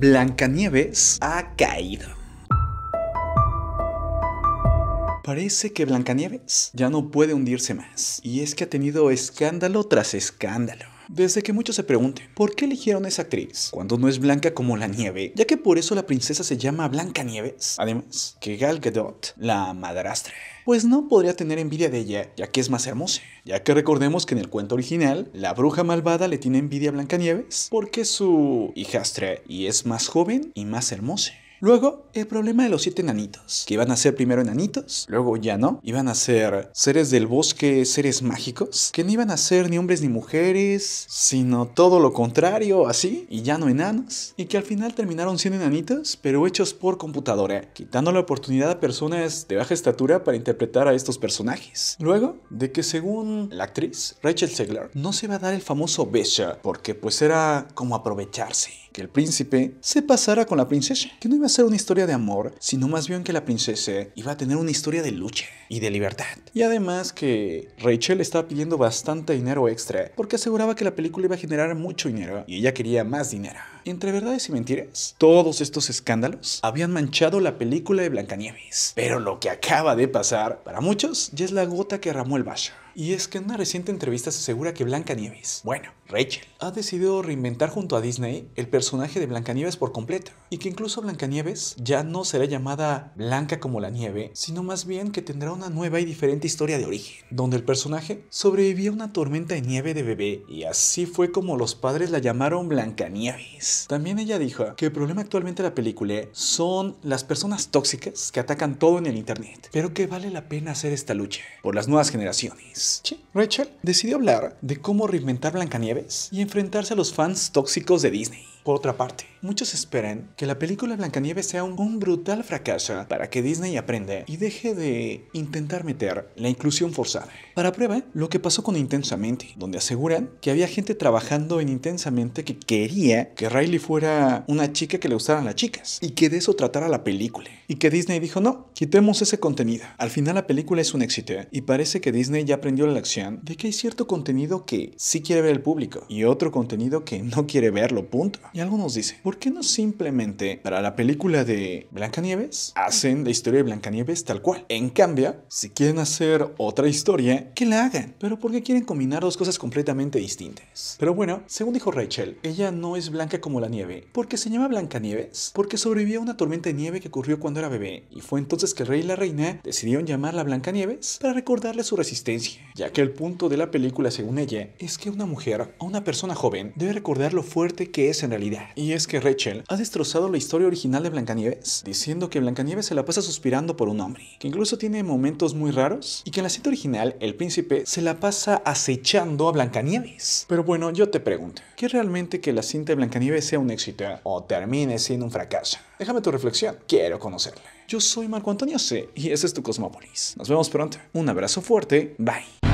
Blancanieves ha caído. Parece que Blancanieves ya no puede hundirse más, y es que ha tenido escándalo tras escándalo. Desde que muchos se pregunten, ¿por qué eligieron a esa actriz cuando no es blanca como la nieve? Ya que por eso la princesa se llama Blanca Nieves. Además, que Gal Gadot, la madrastra, pues no podría tener envidia de ella, ya que es más hermosa. Ya que recordemos que en el cuento original, la bruja malvada le tiene envidia a Blancanieves porque su hijastra y es más joven y más hermosa. Luego, el problema de los siete enanitos, que iban a ser primero enanitos, luego ya no, iban a ser seres del bosque, seres mágicos, que no iban a ser ni hombres ni mujeres, sino todo lo contrario, así, y ya no enanos, y que al final terminaron siendo enanitos, pero hechos por computadora, quitando la oportunidad a personas de baja estatura para interpretar a estos personajes. Luego, de que según la actriz, Rachel Segler, no se va a dar el famoso beso, porque pues era como aprovecharse que el príncipe se pasara con la princesa, que no iba a ser una historia de amor, sino más bien que la princesa iba a tener una historia de lucha y de libertad. Y además que Rachel estaba pidiendo bastante dinero extra porque aseguraba que la película iba a generar mucho dinero y ella quería más dinero. Entre verdades y mentiras, todos estos escándalos habían manchado la película de Blancanieves. Pero lo que acaba de pasar, para muchos, ya es la gota que ramó el vaso. Y es que en una reciente entrevista se asegura que Blancanieves, bueno, Rachel, ha decidido reinventar junto a Disney el personaje de Blancanieves por completo. Y que incluso Blancanieves ya no será llamada Blanca como la nieve, sino más bien que tendrá un una nueva y diferente historia de origen, donde el personaje sobrevivía a una tormenta de nieve de bebé y así fue como los padres la llamaron Blancanieves. También ella dijo que el problema actualmente de la película son las personas tóxicas que atacan todo en el internet, pero que vale la pena hacer esta lucha por las nuevas generaciones. Rachel decidió hablar de cómo reinventar Blancanieves y enfrentarse a los fans tóxicos de Disney por otra parte, muchos esperan que la película Blancanieves sea un, brutal fracaso para que Disney aprenda y deje de intentar meter la inclusión forzada. Para prueba, lo que pasó con Intensamente, donde aseguran que había gente trabajando en Intensamente que quería que Riley fuera una chica que le gustaran las chicas y que de eso tratara la película. Y que Disney dijo, no, quitemos ese contenido. Al final la película es un éxito y parece que Disney ya aprendió la lección de que hay cierto contenido que sí quiere ver el público y otro contenido que no quiere verlo, punto. Algo nos dicen, ¿por qué no simplemente para la película de Blancanieves hacen la historia de Blancanieves tal cual? En cambio, si quieren hacer otra historia, que la hagan. Pero porque quieren combinar dos cosas completamente distintas. Pero bueno, según dijo Rachel, ella no es blanca como la nieve. porque se llama Blancanieves? Porque sobrevivió a una tormenta de nieve que ocurrió cuando era bebé. Y fue entonces que el rey y la reina decidieron llamarla Blancanieves para recordarle su resistencia. Ya que el punto de la película, según ella, es que una mujer o una persona joven debe recordar lo fuerte que es en el. Y es que Rachel ha destrozado la historia original de Blancanieves, diciendo que Blancanieves se la pasa suspirando por un hombre, que incluso tiene momentos muy raros, y que en la cinta original el príncipe se la pasa acechando a Blancanieves. Pero bueno, yo te pregunto, ¿qué realmente que la cinta de Blancanieves sea un éxito eh, o termine siendo un fracaso? Déjame tu reflexión, quiero conocerla. Yo soy Marco Antonio C y ese es tu Cosmópolis. Nos vemos pronto. Un abrazo fuerte, bye.